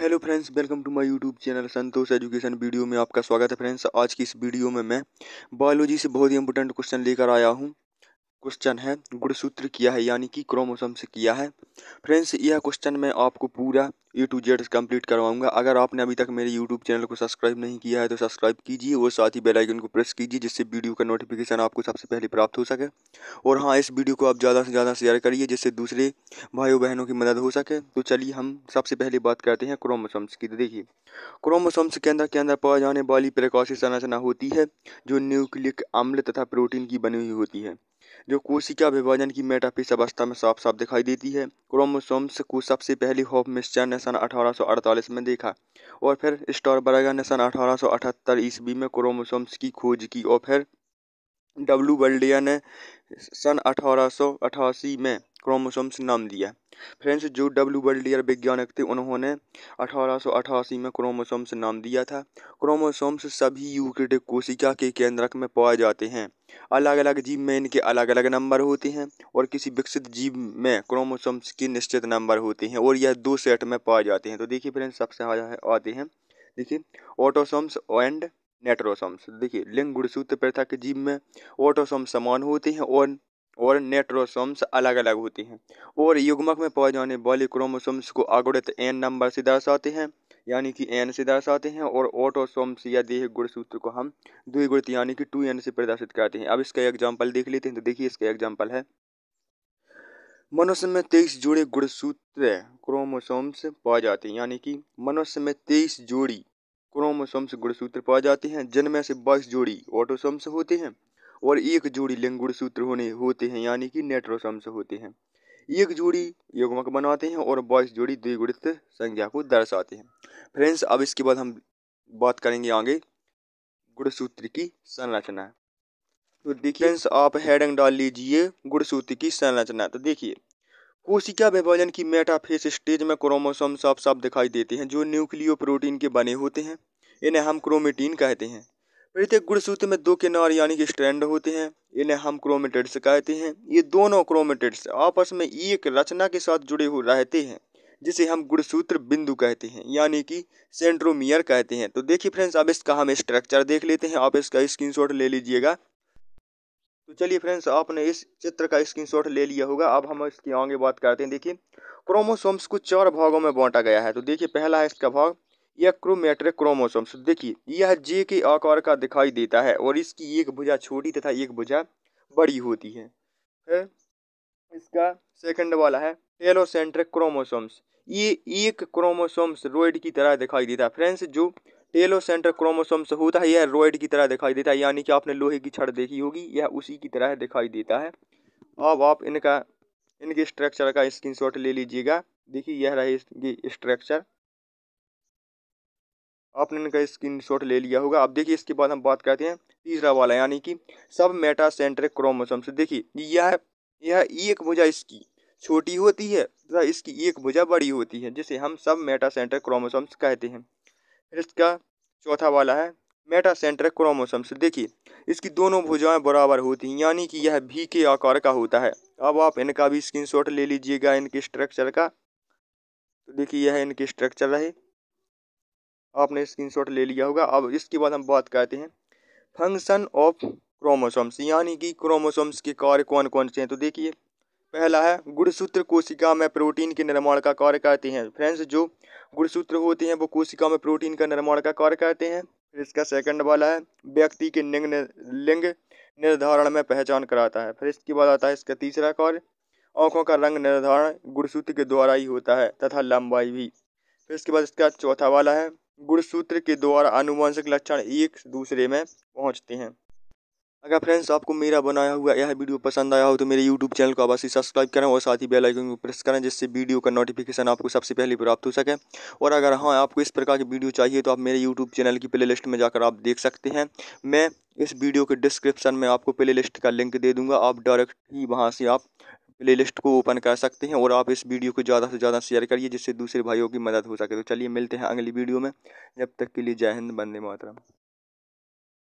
hello friends welcome to my YouTube channel Santosh education video में आपका स्वागत है फ्रेंड्स आज की इस वीडियो में मैं बायोलॉजी से बहुत ही इंपॉर्टेंट क्वेश्चन लेकर आया हूँ क्वेश्चन है गुणसूत्र किया है यानी कि क्रोमोसोम से किया है फ्रेंड्स यह क्वेश्चन मैं आपको पूरा ए टू जेड कंप्लीट करवाऊंगा अगर आपने अभी तक मेरे यूट्यूब चैनल को सब्सक्राइब नहीं किया है तो सब्सक्राइब कीजिए और साथ ही बेल आइकन को प्रेस कीजिए जिससे वीडियो का नोटिफिकेशन आपको सबसे पहले प्राप्त हो सके और हाँ इस वीडियो को आप ज़्यादा से ज़्यादा शेयर करिए जिससे दूसरे भाइयों बहनों की मदद हो सके तो चलिए हम सबसे पहले बात करते हैं क्रोमोसोम्स की तो देखिए क्रोमोसोम्स के अंदर के अंदर पाए जाने वाली प्रकाशी संरचना होती है जो न्यूक्लिक अम्ल तथा प्रोटीन की बनी हुई होती है जो कोशिका विभाजन की मेटाफिस अवस्था में साफ साफ दिखाई देती है क्रोमोसोम्स को सबसे पहले मिस्टर ने सन अठारह में देखा और फिर स्टॉरबर्गर ने सन 1878 ईस्वी में क्रोमोसोम्स की खोज की और फिर डब्ल्यू बल्डिया ने सन अठारह में क्रोमोसोम्स नाम दिया फ्रेंड्स जो डब्ल्यू बल्डियर वैज्ञानिक थे उन्होंने अठारह में क्रोमोसोम्स नाम दिया था क्रोमोसोम्स सभी यूकेटिक कोशिका के केंद्रक में पाए जाते हैं अलग अलग जीव में इनके अलग अलग नंबर होते हैं और किसी विकसित जीव में क्रोमोसोम्स के निश्चित नंबर होते हैं और यह दो सेट में पाए जाते हैं तो देखिए फ्रेंड्स सबसे आते हैं देखिए ऑटोसोम्स एंड नेट्रोसोम्स देखिए लिंग गुणसूत्र प्रथा के जीव में ऑटोसोम समान होते हैं और और नेट्रोसोम्स अलग अलग होते हैं और युग्मक में पाए जाने वाले क्रोमोसोम्स को आगुणित एन नंबर से दर्शाते हैं यानी कि एन से दर्शाते हैं और ऑटोसोम्स या देह गुणसूत्र को हम द्विगुणित यानी कि टू एन से प्रदर्शित करते हैं अब इसका एग्जाम्पल देख लेते हैं तो देखिए इसका एग्जाम्पल है मनुष्य में तेईस जोड़े गुणसूत्र क्रोमोसोम्स पाए जाते हैं यानी कि मनुष्य में तेईस जोड़ी क्रोमोसोम्स गुणसूत्र पाए जाते हैं जिनमें से बाईस जोड़ी ऑटोसोम्स होते हैं और एक जोड़ी लिंग गुणसूत्र होने होते हैं यानी कि नेट्रोसोम्स होते हैं एक जोड़ी युग्मक बनाते हैं और बाईस जोड़ी द्विगुणित संज्ञा को दर्शाते हैं फ्रेंड्स अब इसके बाद हम बात करेंगे आगे गुणसूत्र की संरचना तो देखिए आप हेडिंग डाल लीजिए गुणसूत्र की संरचना तो देखिए कोशिका विभाजन की मेटाफेस स्टेज में क्रोमोसोम साफ साफ दिखाई देते हैं जो न्यूक्लियो प्रोटीन के बने होते हैं इन्हें हम क्रोमेटीन कहते हैं प्रत्येक गुणसूत्र में दो किनार यानी कि स्ट्रैंड होते हैं इन्हें हम क्रोमेटेड्स कहते हैं ये दोनों क्रोमेटेड्स आपस में एक रचना के साथ जुड़े हुए रहते हैं जिसे हम गुणसूत्र बिंदु कहते हैं यानी कि सेंट्रोमियर कहते हैं तो देखिए फ्रेंड्स अब इसका हम स्ट्रक्चर देख लेते हैं आप इसका स्क्रीनशॉट ले लीजिएगा तो चलिए फ्रेंड्स आपने इस चित्र का स्क्रीनशॉट ले लिया होगा अब हम इसकी आगे बात करते हैं देखिए क्रोमोसोम्स को चार भागों में बांटा गया है तो देखिए पहला है इसका भाग यह क्रोमेट्रिक क्रोमोसोम्स देखिए यह जे के आकार का दिखाई देता है और इसकी एक भुजा छोटी तथा एक भुजा बड़ी होती है फिर इसका सेकंड वाला है टेलोसेंट्रिक क्रोमोसोम्स ये एक क्रोमोसोम्स रोइड की तरह दिखाई देता है फ्रेंड्स जो टेलो सेंटर क्रोमोसोम से होता है यह रोइड की तरह दिखाई देता है यानी कि आपने लोहे की छड़ देखी होगी यह उसी की तरह दिखाई देता है अब आप इनका इनके स्ट्रक्चर का शॉट ले लीजिएगा देखिए यह रहे इसकी स्ट्रक्चर आपने इनका शॉट ले लिया होगा अब देखिए इसके बाद हम बात करते हैं तीसरा वाला यानी कि सब मेटा सेंट्रिक से देखिए यह यह एक भुजा इसकी छोटी होती है तथा इसकी एक भुजा बड़ी होती है जिसे हम सब मेटा सेंट्रिक क्रोमोसोम्स कहते हैं फिर इसका चौथा वाला है मेटा सेंटर क्रोमोसम्स देखिए इसकी दोनों भुजाएं बराबर होती हैं यानी कि यह भी के आकार का होता है अब आप इनका भी स्क्रीनशॉट ले लीजिएगा इनके स्ट्रक्चर का तो देखिए यह इनके स्ट्रक्चर रहे आपने स्क्रीनशॉट ले लिया होगा अब इसके बाद हम बात करते हैं फंक्शन ऑफ क्रोमोसोम्स यानी कि क्रोमोसोम्स के कार्य कौन कौन से हैं तो देखिए पहला है गुणसूत्र कोशिका में प्रोटीन के निर्माण का कार्य करते हैं फ्रेंड्स जो गुणसूत्र होते हैं वो कोशिका में प्रोटीन का निर्माण का कार्य करते हैं फिर इसका सेकंड वाला है व्यक्ति के लिंग लिंग निर्धारण में पहचान कराता है फिर इसके बाद आता है इसका तीसरा कार्य आँखों का रंग निर्धारण गुणसूत्र के द्वारा ही होता है तथा लंबाई भी फिर इसके बाद इसका चौथा वाला है गुणसूत्र के द्वारा आनुवंशिक लक्षण एक दूसरे में पहुँचते हैं अगर फ्रेंड्स आपको मेरा बनाया हुआ यह वीडियो पसंद आया हो तो मेरे यूट्यूब चैनल को अवश्य सब्सक्राइब करें और साथ ही बेल आइकन को प्रेस करें जिससे वीडियो का नोटिफिकेशन आपको सबसे पहले प्राप्त हो सके और अगर हाँ आपको इस प्रकार की वीडियो चाहिए तो आप मेरे यूट्यूब चैनल की प्ले लिस्ट में जाकर आप देख सकते हैं मैं इस वीडियो के डिस्क्रिप्शन में आपको प्ले लिस्ट का लिंक दे दूँगा आप डायरेक्ट ही वहाँ से आप प्ले लिस्ट को ओपन कर सकते हैं और आप इस वीडियो को ज़्यादा से ज़्यादा शेयर करिए जिससे दूसरे भाइयों की मदद हो सके तो चलिए मिलते हैं अगली वीडियो में जब तक के लिए जय हिंद बंदे मातरम